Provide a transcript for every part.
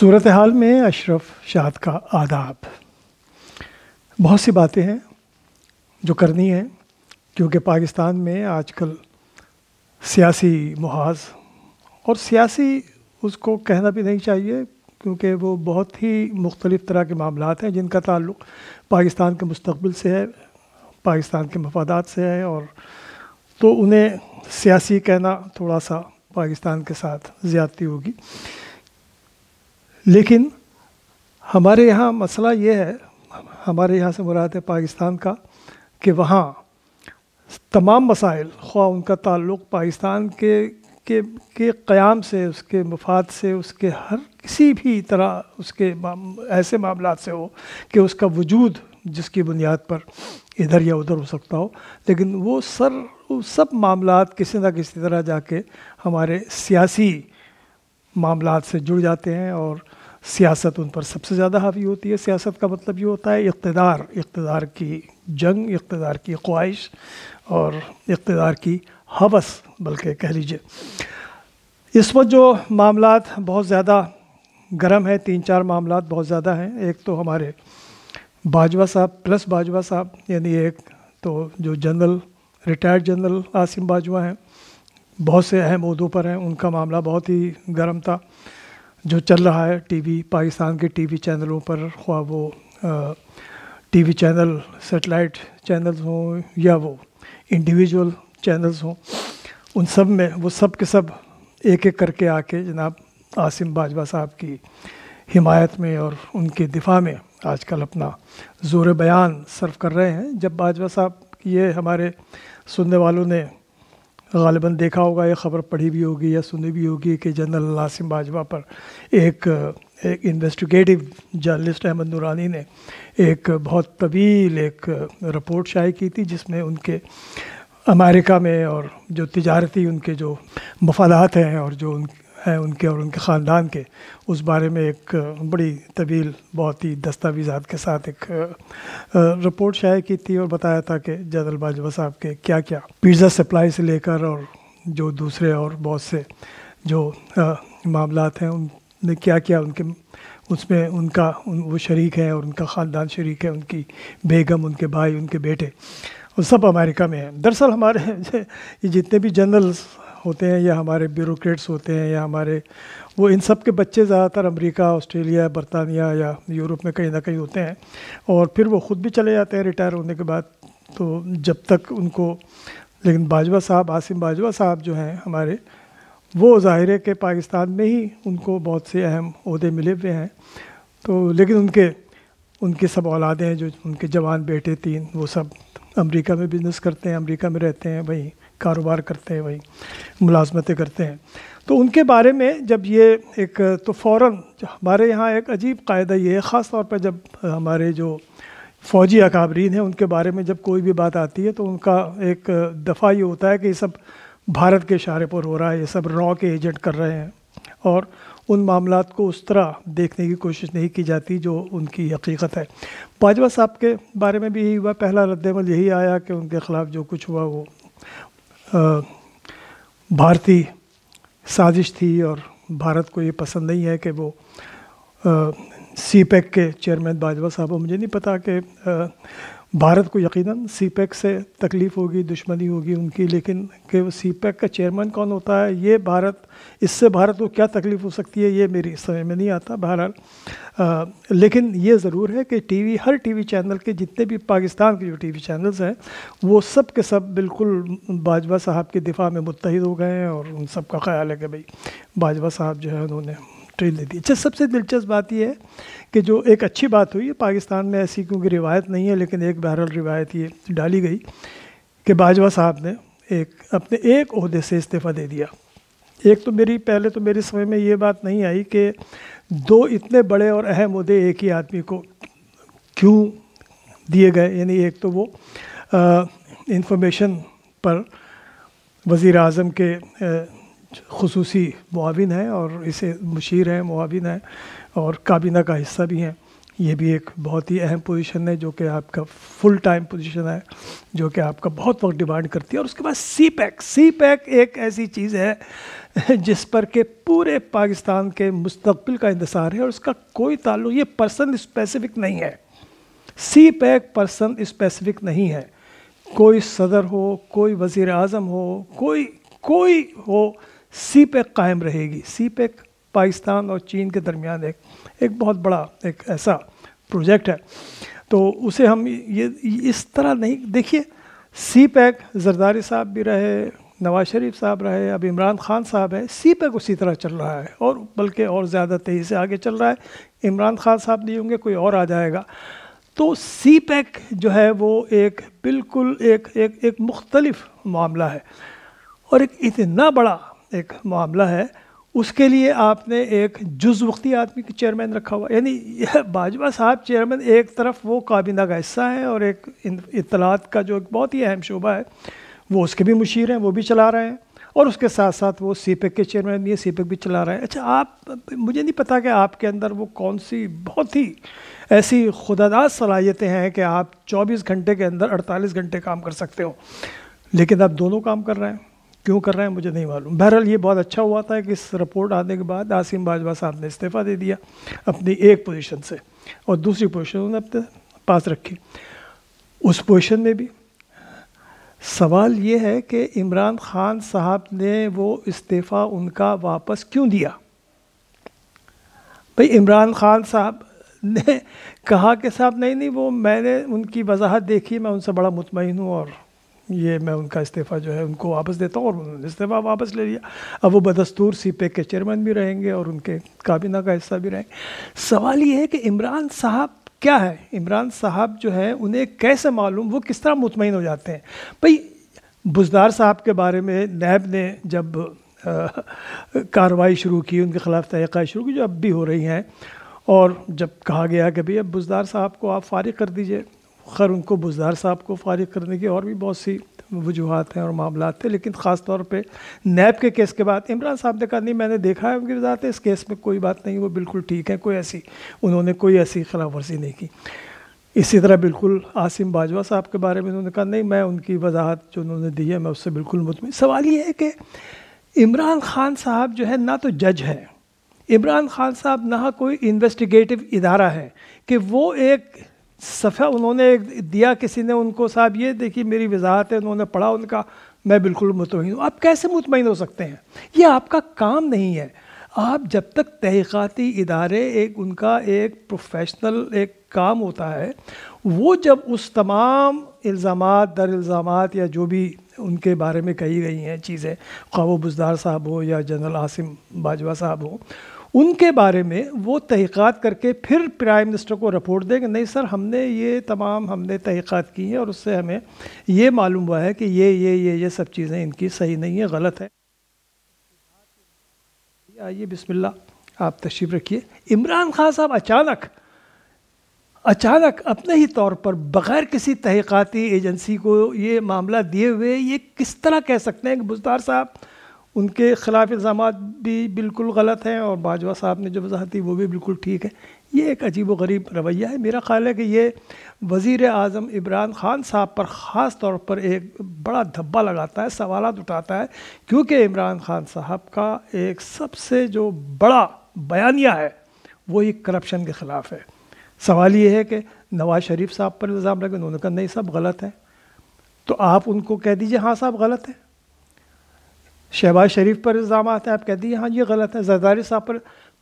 सूरत हाल में अशरफ शाद का आदाब बहुत सी बातें हैं जो करनी हैं क्योंकि पाकिस्तान में आजकल सियासी मुहाज और सियासी उसको कहना भी नहीं चाहिए क्योंकि वो बहुत ही मुख्तलिफ़ तरह के मामला हैं जिनका ताल्लुक पाकिस्तान के मुस्तबिल से है पाकिस्तान के मफादात से है और तो उन्हें सियासी कहना थोड़ा सा पाकिस्तान के साथ ज़्यादती होगी लेकिन हमारे यहाँ मसला ये है हमारे यहाँ से मुराद है पाकिस्तान का कि वहाँ तमाम मसाइल ख्वा उनका ताल्लुक़ पाकिस्तान के के के क़्याम से उसके मफाद से उसके हर किसी भी तरह उसके ऐसे मामला से हो कि उसका वजूद जिसकी बुनियाद पर इधर या उधर हो सकता हो लेकिन वो सर वो सब मामला किसी न किसी तरह जाके हमारे सियासी मामला से जुड़ जाते हैं और सियासत उन पर सबसे ज़्यादा हावी होती है सियासत का मतलब ये होता है इकतदार इकतदार की जंग इकतदार की ख्वाहिश और इकतदार की हवस बल्कि कह लीजिए इस वक्त जो मामला बहुत ज़्यादा गर्म है तीन चार मामला बहुत ज़्यादा हैं एक तो हमारे बाजवा साहब प्लस बाजवा साहब यानी एक तो जो general retired general Asim Bajwa हैं बहुत से अहम उहदों पर हैं उनका मामला बहुत ही गर्म था जो चल रहा है टीवी पाकिस्तान के टीवी चैनलों पर ख्वा वो टीवी चैनल सेटेलाइट चैनल्स हों या वो इंडिविजुअल चैनल्स हों उन सब में वो सब के सब एक एक करके आके जनाब आसिम बाजवा साहब की हिमायत में और उनके दिफा में आजकल अपना ज़ोर बयान सर्व कर रहे हैं जब बाजवा साहब ये हमारे सुनने वालों ने गालिबा देखा होगा या ख़बर पढ़ी भी होगी या सुनी भी होगी कि जनरल नासिम बाजवा पर एक एक इन्वेस्टिगेटिव जर्नलिस्ट अहमद नूरानी ने एक बहुत तवील एक रिपोर्ट शाये की थी जिसमें उनके अमेरिका में और जो तजारती उनके जो मफादात हैं और जो उन हैं उनके और उनके ख़ानदान के उस बारे में एक बड़ी तवील बहुत ही दस्तावेज़ात के साथ एक रिपोर्ट शायद की थी और बताया था कि जैदल बाजवा साहब के क्या क्या पिज़्ज़ा सप्लाई से लेकर और जो दूसरे और बहुत से जो मामला हैं उनने क्या किया उनके उसमें उनका उन, वो शरीक है और उनका ख़ानदान शरीक है उनकी बेगम उनके भाई उनके बेटे और सब अमेरिका में हैं दरअसल हमारे ये जितने भी जनरल्स होते हैं या हमारे ब्यूरोक्रेट्स होते हैं या हमारे वो इन सब के बच्चे ज़्यादातर अमेरिका ऑस्ट्रेलिया बरतानिया या यूरोप में कहीं ना कहीं होते हैं और फिर वो ख़ुद भी चले जाते हैं रिटायर होने के बाद तो जब तक उनको लेकिन बाजवा साहब आसिम बाजवा साहब जो हैं हमारे वो ज़ाहिर है कि पाकिस्तान में ही उनको बहुत से अहम अहदे मिले हुए हैं तो लेकिन उनके उनके सब औलादें हैं जो उनके जवान बेटे तीन वो सब अमेरिका में बिज़नेस करते हैं अमेरिका में रहते हैं वहीं कारोबार करते हैं वहीं मुलाजमतें करते हैं तो उनके बारे में जब ये एक तो फ़ौर हमारे यहाँ एक अजीब कायदा ये है ख़ास तौर पर जब हमारे जो फ़ौजी अकाबरीन हैं उनके बारे में जब कोई भी बात आती है तो उनका एक दफ़ा ये होता है कि ये सब भारत के इशारे पर हो रहा है ये सब रॉ के एजेंट कर रहे हैं और उन मामला को उस तरह देखने की कोशिश नहीं की जाती जो उनकी हकीकत है बाजवा साहब के बारे में भी यही हुआ पहला रद्दमल यही आया कि उनके ख़िलाफ़ जो कुछ हुआ वो भारतीय साजिश थी और भारत को ये पसंद नहीं है कि वो सी पैक e के चेयरमैन बाजवा साहब मुझे नहीं पता कि भारत को यकीनन सीपैक e से तकलीफ़ होगी दुश्मनी होगी उनकी लेकिन कि वो सीपैक का चेयरमैन कौन होता है ये भारत इससे भारत को क्या तकलीफ़ हो सकती है ये मेरी समझ में नहीं आता बहरहाल लेकिन ये ज़रूर है कि टीवी हर टीवी चैनल के जितने भी पाकिस्तान के जो टीवी चैनल्स हैं वो सब के सब बिल्कुल बाजवा साहब के दिफा में मुतहद हो गए हैं और उन सब का ख्याल है कि भाई बाजवा साहब जो है उन्होंने ट्रेन दे दी अच्छा सबसे दिलचस्प बात यह है कि जो एक अच्छी बात हुई है पाकिस्तान में ऐसी क्योंकि रिवायत नहीं है लेकिन एक बहरल रिवायत ये डाली गई कि बाजवा साहब ने एक अपने एक अहदे से इस्तीफ़ा दे दिया एक तो मेरी पहले तो मेरे समय में ये बात नहीं आई कि दो इतने बड़े और अहम अहदे एक ही आदमी को क्यों दिए गए यानी एक तो वो इंफॉर्मेशन पर वज़ी अजम के आ, खसूसी मुआविन है और इसे मुशीर हैं मुआविन है और काबीना का हिस्सा भी हैं ये भी एक बहुत ही अहम पोजीशन है जो कि आपका फुल टाइम पोजीशन है जो कि आपका बहुत वक्त डिमांड करती है और उसके बाद सी पैक सी पैक एक ऐसी चीज़ है जिस पर के पूरे पाकिस्तान के मुस्तबिल का इंतज़ार है और उसका कोई ताल्लुक ये पर्सन स्पेसिफिक नहीं है सी पैक पर्सन स्पेसिफिक नहीं है कोई सदर हो कोई वज़ी अजम हो कोई कोई हो सी पैक कायम रहेगी सी पैक पाकिस्तान और चीन के दरमियान एक एक बहुत बड़ा एक ऐसा प्रोजेक्ट है तो उसे हम ये इस तरह नहीं देखिए सी पैक जरदारी साहब भी रहे नवाज शरीफ साहब रहे अब इमरान खान साहब हैं सी पैक उसी तरह चल रहा है और बल्कि और ज़्यादा तेज़ी से आगे चल रहा है इमरान खान साहब नहीं होंगे कोई और आ जाएगा तो सी पैक जो है वो एक बिल्कुल एक एक एक मुख्तलफ मामला है और एक इतना बड़ा एक मामला है उसके लिए आपने एक जुज वक्ती आदमी के चेयरमैन रखा हुआ यानी बाजवा साहब चेयरमैन एक तरफ वो काबिना का हिस्सा है और एक इतलात का जो एक बहुत ही अहम शोबा है वो उसके भी मुशीर हैं वो भी चला रहे हैं और उसके साथ साथ वो सी के चेयरमैन भी हैं सी भी चला रहे हैं अच्छा आप मुझे नहीं पता कि आपके अंदर वो कौन सी बहुत ही ऐसी खुदादास सलाहियतें हैं कि आप 24 घंटे के अंदर 48 घंटे काम कर सकते हो लेकिन आप दोनों काम कर रहे हैं क्यों कर रहे हैं मुझे नहीं मालूम बहरहाल ये बहुत अच्छा हुआ था कि इस रिपोर्ट आने के बाद आसिम बाजवा साहब ने इस्तीफ़ा दे दिया अपनी एक पोजीशन से और दूसरी पोजीशन उन्होंने अपने पास रखी उस पोजीशन में भी सवाल ये है कि इमरान ख़ान साहब ने वो इस्तीफ़ा उनका वापस क्यों दिया भाई इमरान ख़ान साहब ने कहा कि साहब नहीं नहीं वो मैंने उनकी वजाहत देखी मैं उनसे बड़ा मुतमिन हूँ और ये मैं उनका इस्तीफ़ा जो है उनको वापस देता हूँ और उन्होंने इस्तीफ़ा वापस ले लिया अब वो बदस्तूर सी पैक के चेयरमैन भी रहेंगे और उनके काबीना का हिस्सा भी रहेंगे सवाल ये है कि इमरान साहब क्या है इमरान साहब जो है उन्हें कैसे मालूम वो किस तरह मुतमिन हो जाते हैं भाई बुजदार साहब के बारे में नैब ने जब कार्रवाई शुरू की उनके ख़िलाफ़ तहक़ा शुरू की जो अब भी हो रही हैं और जब कहा गया कि भाई अब बुजदार साहब को आप फारिग कर दीजिए खैर उनको बुजदार साहब को फारिग करने की और भी बहुत सी वजूहत हैं और मामला थे लेकिन ख़ास तौर पे नैब के केस के बाद इमरान साहब ने कहा नहीं मैंने देखा है उनकी वजहते इस केस में कोई बात नहीं वो बिल्कुल ठीक है कोई ऐसी उन्होंने कोई ऐसी खिलाफ वर्जी नहीं की इसी तरह बिल्कुल आसिम बाजवा साहब के बारे में उन्होंने कहा नहीं मैं उनकी वजाहत जो उन्होंने दी है मैं उससे बिल्कुल मुतमिन सवाल ये है कि इमरान खान साहब जो है ना तो जज है इमरान खान साहब ना कोई इन्वेस्टिगेटिव इदारा है कि वो एक सफ़ा उन्होंने दिया किसी ने उनको साहब ये देखिए मेरी वजाहत है उन्होंने पढ़ा उनका मैं बिल्कुल मुतमिन हूँ आप कैसे मुतमिन हो सकते हैं ये आपका काम नहीं है आप जब तक तहक़ाती इदारे एक उनका एक प्रोफेशनल एक काम होता है वो जब उस तमाम इल्ज़ाम दर इल्ज़ाम या जो भी उनके बारे में कही गई हैं चीज़ें ख्वा बुजदार साहब हो या जनरल आसिम बाजवा साहब हो उनके बारे में वो तहक़ात करके फिर प्राइम मिनिस्टर को रिपोर्ट देंगे नहीं सर हमने ये तमाम हमने तहक़ात की है और उससे हमें ये मालूम हुआ है कि ये ये ये ये सब चीज़ें इनकी सही नहीं है गलत है आइए बिस्मिल्लाह आप तशरीफ़ रखिए इमरान खान साहब अचानक अचानक अपने ही तौर पर बग़ैर किसी तहक़ाती एजेंसी को ये मामला दिए हुए ये किस तरह कह सकते हैं कि बुजदार साहब उनके ख़िलाफ़ इल्ज़ाम भी बिल्कुल गलत हैं और बाजवा साहब ने जो वजाहत दी वो भी बिल्कुल ठीक है ये एक अजीब व गरीब रवैया है मेरा ख़्याल है कि ये वज़ी अजम इमरान ख़ान साहब पर ख़ास तौर पर एक बड़ा धब्बा लगाता है सवाल उठाता है क्योंकि इमरान ख़ान साहब का एक सबसे जो बड़ा बयानिया है वही करप्शन के ख़िलाफ़ है सवाल ये है कि नवाज़ शरीफ साहब पर इल्ज़ाम लगे तो उन्होंने कहा नहीं सब गलत है तो आप उनको कह दीजिए हाँ साहब गलत है शहबाज शरीफ पर इल्ज़ाम आते हैं आप कहते हैं हाँ ये गलत है जरदारी साहब पर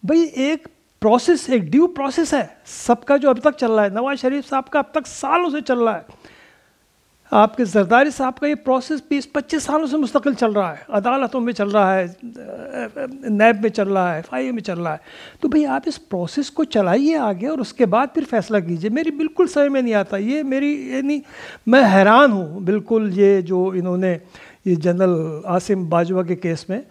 भाई एक प्रोसेस एक ड्यू प्रोसेस है सबका जो अब तक चल रहा है नवाज शरीफ साहब का अब तक सालों से चल रहा है आपके जरदारी साहब का ये प्रोसेस बीस पच्चीस सालों से मुस्तकिल चल रहा है अदालतों में चल रहा है नैब में चल रहा है एफ में चल रहा है तो भाई आप इस प्रोसेस को चलाइए आगे और उसके बाद फिर फैसला कीजिए मेरी बिल्कुल समझ में नहीं आता ये मेरी यानी मैं हैरान हूँ बिल्कुल ये जो इन्होंने ये जनरल आसिम बाजवा के केस में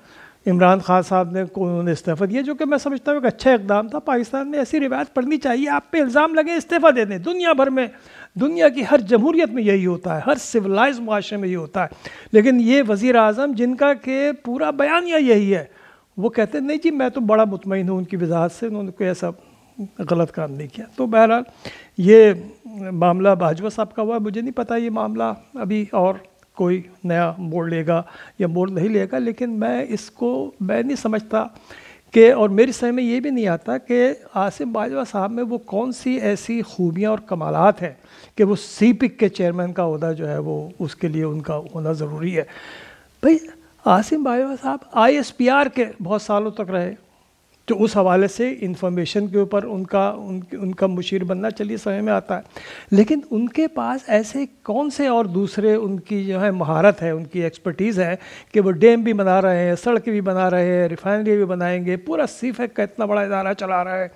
इमरान खान साहब ने उन्होंने इस्तीफ़ा दिया जो कि मैं समझता हूँ एक अच्छा इकदाम था पाकिस्तान में ऐसी रिवायत पढ़नी चाहिए आप पे इल्ज़ाम लगे इस्तीफ़ा दे दें दुनिया भर में दुनिया की हर जमहूरीत में यही होता है हर सिविलाइज माशरे में ये होता है लेकिन ये वज़ी अजम जिनका के पूरा बयान या यही है वो कहते नहीं जी मैं तो बड़ा मुतमिन हूँ उनकी वजाहत से उन्होंने कोई ऐसा गलत काम नहीं किया तो बहरहाल ये मामला बाजवा साहब का हुआ मुझे नहीं पता ये मामला अभी और कोई नया मोड़ लेगा या मोड़ नहीं लेगा लेकिन मैं इसको मैं नहीं समझता कि और मेरी समझ में ये भी नहीं आता कि आसिम बाजवा साहब में वो कौन सी ऐसी खूबियाँ और कमालत हैं कि वो सी पिक के चेयरमैन का अहदा जो है वो उसके लिए उनका होना ज़रूरी है भाई आसिम बाजवा साहब आई एस पी आर के बहुत सालों तक रहे तो उस हवाले से इंफॉर्मेशन के ऊपर उनका उन, उनका मुशीर बनना चलिए समय में आता है लेकिन उनके पास ऐसे कौन से और दूसरे उनकी जो है महारत है उनकी एक्सपर्टीज़ है कि वो डैम भी बना रहे हैं सड़क भी बना रहे हैं रिफाइनरी भी बनाएंगे पूरा सीफेक का इतना बड़ा इदारा चला रहा है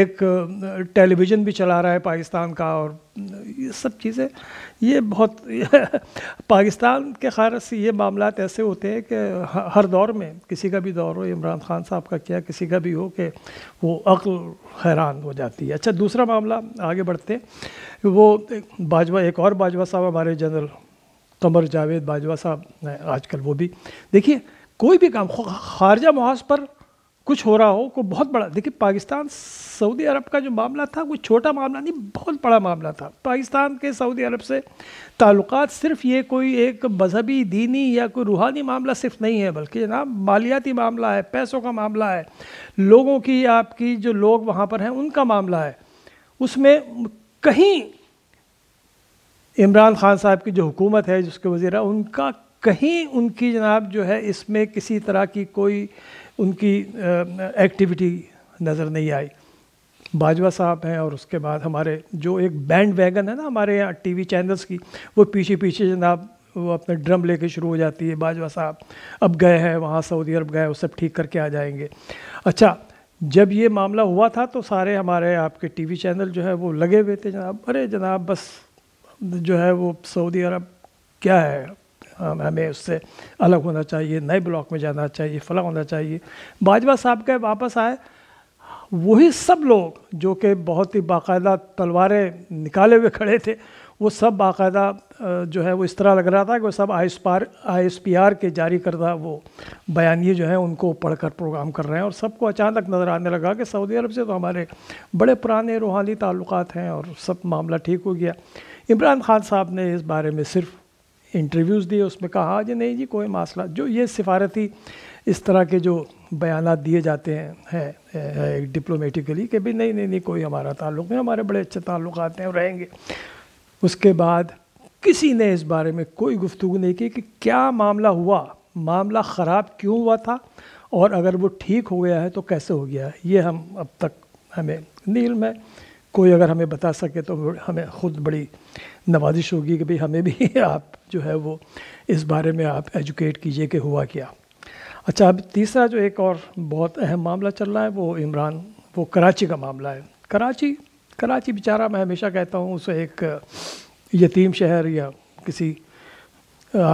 एक टेलीविज़न भी चला रहा है पाकिस्तान का और ये सब चीज़ें ये बहुत पाकिस्तान के खारज से ये मामला ऐसे होते हैं कि हर दौर में किसी का भी दौर हो इमरान खान साहब का क्या किसी का भी हो कि वो अक्ल हैरान हो जाती है अच्छा दूसरा मामला आगे बढ़ते वो बाजवा एक और बाजवा साहब हमारे जनरल कमर जावेद बाजवा साहब आजकल वो भी देखिए कोई भी काम खारजा महाज पर कुछ हो रहा हो को बहुत बड़ा देखिए पाकिस्तान सऊदी अरब का जो मामला था वो छोटा मामला नहीं बहुत बड़ा मामला था पाकिस्तान के सऊदी अरब से ताल्लुक सिर्फ ये कोई एक मजहबी दीनी या कोई रूहानी मामला सिर्फ नहीं है बल्कि जनाब मालियाती मामला है पैसों का मामला है लोगों की आपकी जो लोग वहाँ पर हैं उनका मामला है उसमें कहीं इमरान खान साहब की जो हुकूमत है जिसके वजीरा उनका कहीं उनकी जनाब जो है इसमें किसी तरह की कोई उनकी एक्टिविटी नज़र नहीं आई बाजवा साहब हैं और उसके बाद हमारे जो एक बैंड वैगन है ना हमारे यहाँ टीवी चैनल्स की वो पीछे पीछे जनाब वो अपने ड्रम लेके शुरू हो जाती है बाजवा साहब अब गए हैं वहाँ सऊदी अरब गए वो सब ठीक करके आ जाएंगे अच्छा जब ये मामला हुआ था तो सारे हमारे आपके टीवी चैनल जो है वो लगे हुए थे जनाब अरे जनाब बस जो है वो सऊदी अरब क्या है हमें उससे अलग होना चाहिए नए ब्लॉक में जाना चाहिए फला होना चाहिए बाजवा साहब के वापस आए वही सब लोग जो कि बहुत ही बाकायदा तलवारें निकाले हुए खड़े थे वो सब बाकायदा जो है वो इस तरह लग रहा था कि वो सब आई एस पार आई एस पी आर के जारी करदा वो बयानी जो है उनको पढ़कर प्रोग्राम कर रहे हैं और सबको अचानक नज़र आने लगा कि सऊदी अरब से तो हमारे बड़े पुराने रूहानी ताल्लुक हैं और सब मामला ठीक हो गया इमरान खान साहब ने इस बारे में सिर्फ इंटरव्यूज़ दिए उसमें कहा हाँ जी नहीं जी कोई मसला जो ये सिफारती इस तरह के जो बयान दिए जाते हैं है, है डिप्लोमेटिकली कि भाई नहीं नहीं नहीं कोई हमारा ताल्लुक नहीं हमारे बड़े अच्छे ताल्लुक हैं रहेंगे उसके बाद किसी ने इस बारे में कोई गुफ्तु नहीं की कि क्या मामला हुआ मामला ख़राब क्यों हुआ था और अगर वो ठीक हो गया है तो कैसे हो गया है ये हम अब तक हमें नील में कोई अगर हमें बता सके तो हमें खुद बड़ी नवाजिश होगी कि भाई हमें भी आप जो है वो इस बारे में आप एजुकेट कीजिए कि हुआ क्या अच्छा अब तीसरा जो एक और बहुत अहम मामला चल रहा है वो इमरान वो कराची का मामला है कराची कराची बेचारा मैं हमेशा कहता हूँ उसे एक यतीम शहर या किसी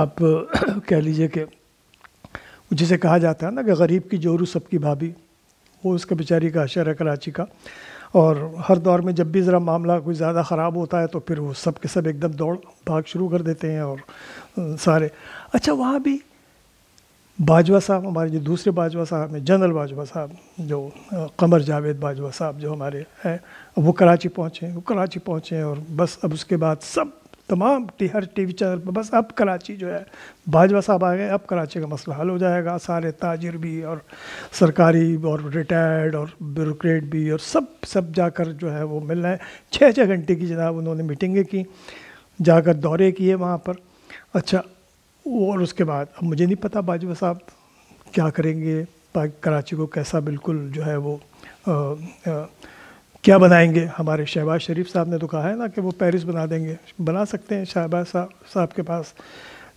आप कह लीजिए कि जिसे कहा जाता है ना कि गरीब की जोरू सबकी भाभी वो उसका बेचारी का अशर है कराची का और हर दौर में जब भी ज़रा मामला कोई ज़्यादा ख़राब होता है तो फिर वो सब के सब एकदम दौड़ भाग शुरू कर देते हैं और सारे अच्छा वहाँ भी बाजवा साहब हमारे जो दूसरे बाजवा साहब हैं जनरल बाजवा साहब जो कमर जावेद बाजवा साहब जो हमारे हैं वो कराची पहुँचे वो कराची पहुँचे और बस अब उसके बाद सब तमाम हर टी वी चैनल पर बस अब कराची जो है भाजपा साहब आ गए अब कराची का मसला हल हो जाएगा सारे ताजिर भी और सरकारी और रिटायर्ड और ब्यूरोक्रेट भी और सब सब जाकर जो है वो मिल रहे हैं छः छः घंटे की जनाब उन्होंने मीटिंगें की जाकर दौरे किए वहाँ पर अच्छा और उसके बाद अब मुझे नहीं पता भाजपा साहब क्या करेंगे कराची को कैसा बिल्कुल जो है वो आ, आ, क्या बनाएंगे हमारे शहबाज शरीफ साहब ने तो कहा है ना कि वो पेरिस बना देंगे बना सकते हैं शहबाज साहब के पास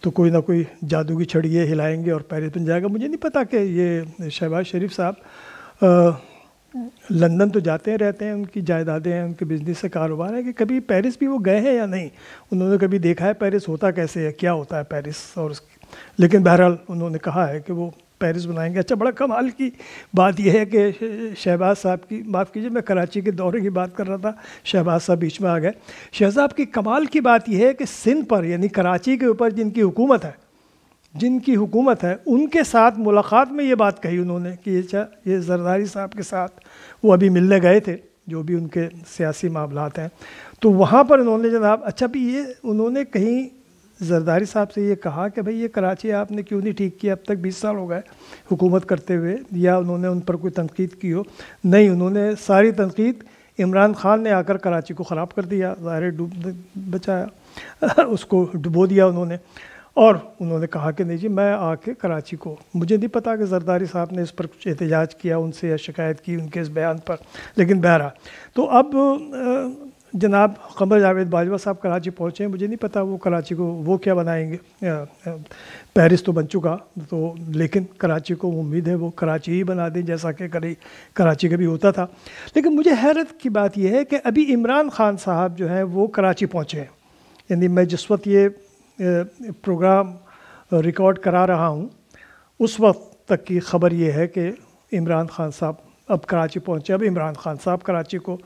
तो कोई ना कोई जादू की छड़िए हिलाएंगे और पेरिस बन जाएगा मुझे नहीं पता कि ये शहबाज शरीफ साहब लंदन तो जाते हैं रहते हैं उनकी जायदादें हैं उनके बिजनेस से कारोबार है कि कभी पेरिस भी वो गए हैं या नहीं उन्होंने कभी देखा है पेरिस होता कैसे है क्या होता है पेरिस और उसकी लेकिन बहरहाल उन्होंने कहा है कि वो पेरिस बनाएंगे अच्छा बड़ा कमाल की बात यह है कि शहबाज साहब की माफ़ कीजिए मैं कराची के दौरे की बात कर रहा था शहबाज साहब बीच में आ गए शहजाब की कमाल की बात यह है कि सिंध पर यानी कराची के ऊपर जिनकी हुकूमत है जिनकी हुकूमत है उनके साथ मुलाकात में ये बात कही उन्होंने कि ये ये जरदारी साहब के साथ वो अभी मिलने गए थे जो भी उनके सियासी मामलात हैं तो वहाँ पर उन्होंने जनाब अच्छा भी ये उन्होंने कहीं जरदारी साहब से ये कहा कि भाई ये कराची आपने क्यों नहीं ठीक किया अब तक बीस साल हो गए हुकूमत करते हुए या उन्होंने उन पर कोई तनकीद की हो नहीं उन्होंने सारी तनकीद इमरान खान ने आकर कराची को ख़राब कर दिया ज़ाहिर डूब बचाया उसको डुबो दिया उन्होंने और उन्होंने कहा कि नहीं जी मैं आके कराची को मुझे नहीं पता कि जरदारी साहब ने इस पर कुछ एहतजाज किया उनसे या शिकायत की उनके इस बयान पर लेकिन बहरा तो अब जनाब कमर जावेद बाजवा साहब कराची पहुँचे मुझे नहीं पता वो कराची को वो क्या बनाएंगे पेरिस तो बन चुका तो लेकिन कराची को उम्मीद है वो कराची ही बना दें जैसा कि करी कराची का भी होता था लेकिन मुझे हैरत की बात यह है कि अभी इमरान खान साहब जो हैं वो कराची पहुँचे हैं यानी मैं जिस वक्त ये प्रोग्राम रिकॉर्ड करा रहा हूँ उस वक्त तक की खबर ये है कि इमरान खान साहब अब कराची पहुँचे अब इमरान खान साहब कराची को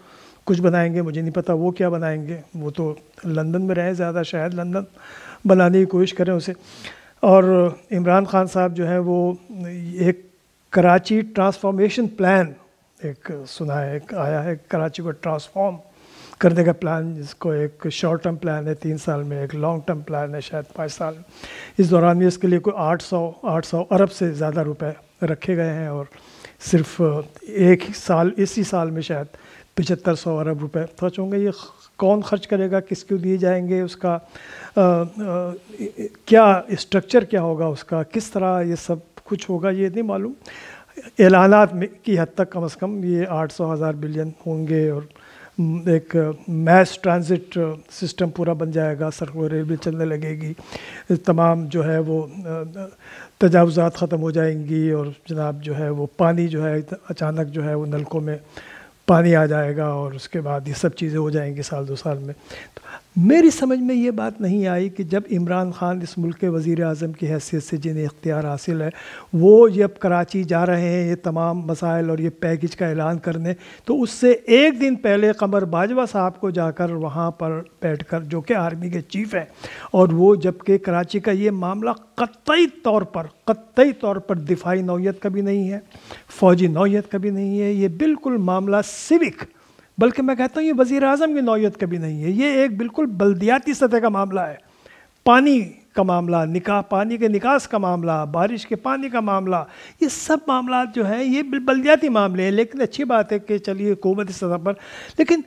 कुछ बनाएंगे मुझे नहीं पता वो क्या बनाएंगे वो तो लंदन में रहें ज़्यादा शायद लंदन बनाने की कोशिश करें उसे और इमरान खान साहब जो हैं वो एक कराची ट्रांसफॉर्मेशन प्लान एक सुना है एक आया है कराची को ट्रांसफॉर्म करने का प्लान जिसको एक शॉर्ट टर्म प्लान है तीन साल में एक लॉन्ग टर्म प्लान है शायद पाँच साल में इस दौरान भी इसके लिए कोई आठ सौ आठ सौ अरब से ज़्यादा रुपए रखे गए हैं और सिर्फ एक ही साल इसी साल में शायद पिचहत्तर सौ अरब रुपए खर्च होंगे ये कौन खर्च करेगा किसके दिए जाएंगे उसका आ, आ, क्या स्ट्रक्चर क्या होगा उसका किस तरह ये सब कुछ होगा ये नहीं मालूम एलानात में की हद तक कम से कम ये आठ सौ हज़ार बिलियन होंगे और एक मैस ट्रांजिट सिस्टम पूरा बन जाएगा सर्कुलर रेलवे चलने लगेगी तमाम जो है वो तजावज़ात ख़त्म हो जाएंगी और जनाब जो है वो पानी जो है अचानक जो है वो नलकों में पानी आ जाएगा और उसके बाद ये सब चीज़ें हो जाएंगी साल दो साल में तो मेरी समझ में ये बात नहीं आई कि जब इमरान ख़ान इस मुल्क के वज़ी अजम की हैसियत से जिन्हें इख्तियार हासिल है वो ये अब कराची जा रहे हैं ये तमाम मसाइल और ये पैकेज का ऐलान करने तो उससे एक दिन पहले कमर बाजवा साहब को जाकर वहाँ पर बैठ कर जो कि आर्मी के चीफ हैं और वो जबकि कराची का ये मामला कतई तौर पर कतई तौर पर दिफाही नौीयत का भी नहीं है फ़ौजी नौीयत का भी नहीं है ये बिल्कुल मामला सिविक बल्कि मैं कहता हूँ ये वज़ी अजम की नौीयत कभी नहीं है ये एक बिल्कुल बल्दियाती सतह का मामला है पानी का मामला निका पानी के निकास का मामला बारिश के पानी का मामला ये सब मामला जो हैं ये बल्दियाती मामले हैं लेकिन अच्छी बात है कि चलिए हुकूमती सतह पर लेकिन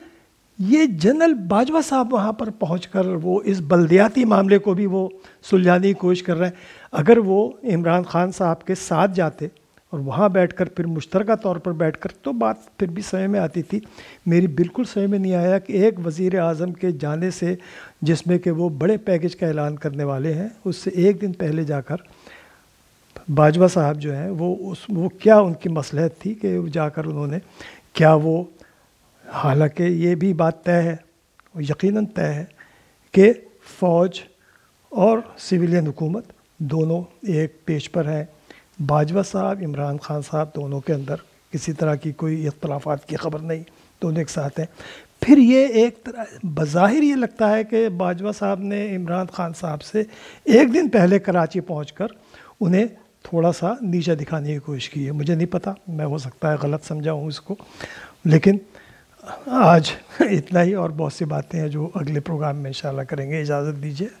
ये जनरल बाजवा साहब वहाँ पर पहुँच कर वो इस बल्दियाती मामले को भी वो सुलझाने की कोशिश कर रहे हैं अगर वो इमरान खान साहब के साथ जाते और वहाँ बैठ कर फिर मुश्तरक तौर पर बैठ कर तो बात फिर भी समय में आती थी मेरी बिल्कुल समय में नहीं आया कि एक वज़ी अजम के जाने से जिसमें कि वो बड़े पैकेज का ऐलान करने वाले हैं उससे एक दिन पहले जाकर बाजवा साहब जो हैं वो उस वो क्या उनकी मसलहत थी कि जाकर उन्होंने क्या वो हालांकि ये भी बात तय है यकीन तय है कि फ़ौज और सिविलियन हुकूमत दोनों एक पेज पर हैं बाजवा साहब इमरान खान साहब दोनों के अंदर किसी तरह की कोई इख्तलाफात की खबर नहीं दोनों एक साथ हैं फिर ये एक तरह बज़ाहिर ये लगता है कि बाजवा साहब ने इमरान खान साहब से एक दिन पहले कराची पहुंचकर उन्हें थोड़ा सा नीचा दिखाने की कोशिश की है मुझे नहीं पता मैं हो सकता है गलत समझा हूँ इसको लेकिन आज इतना ही और बहुत सी बातें हैं जो अगले प्रोग्राम में इंशाल्लाह करेंगे इजाज़त दीजिए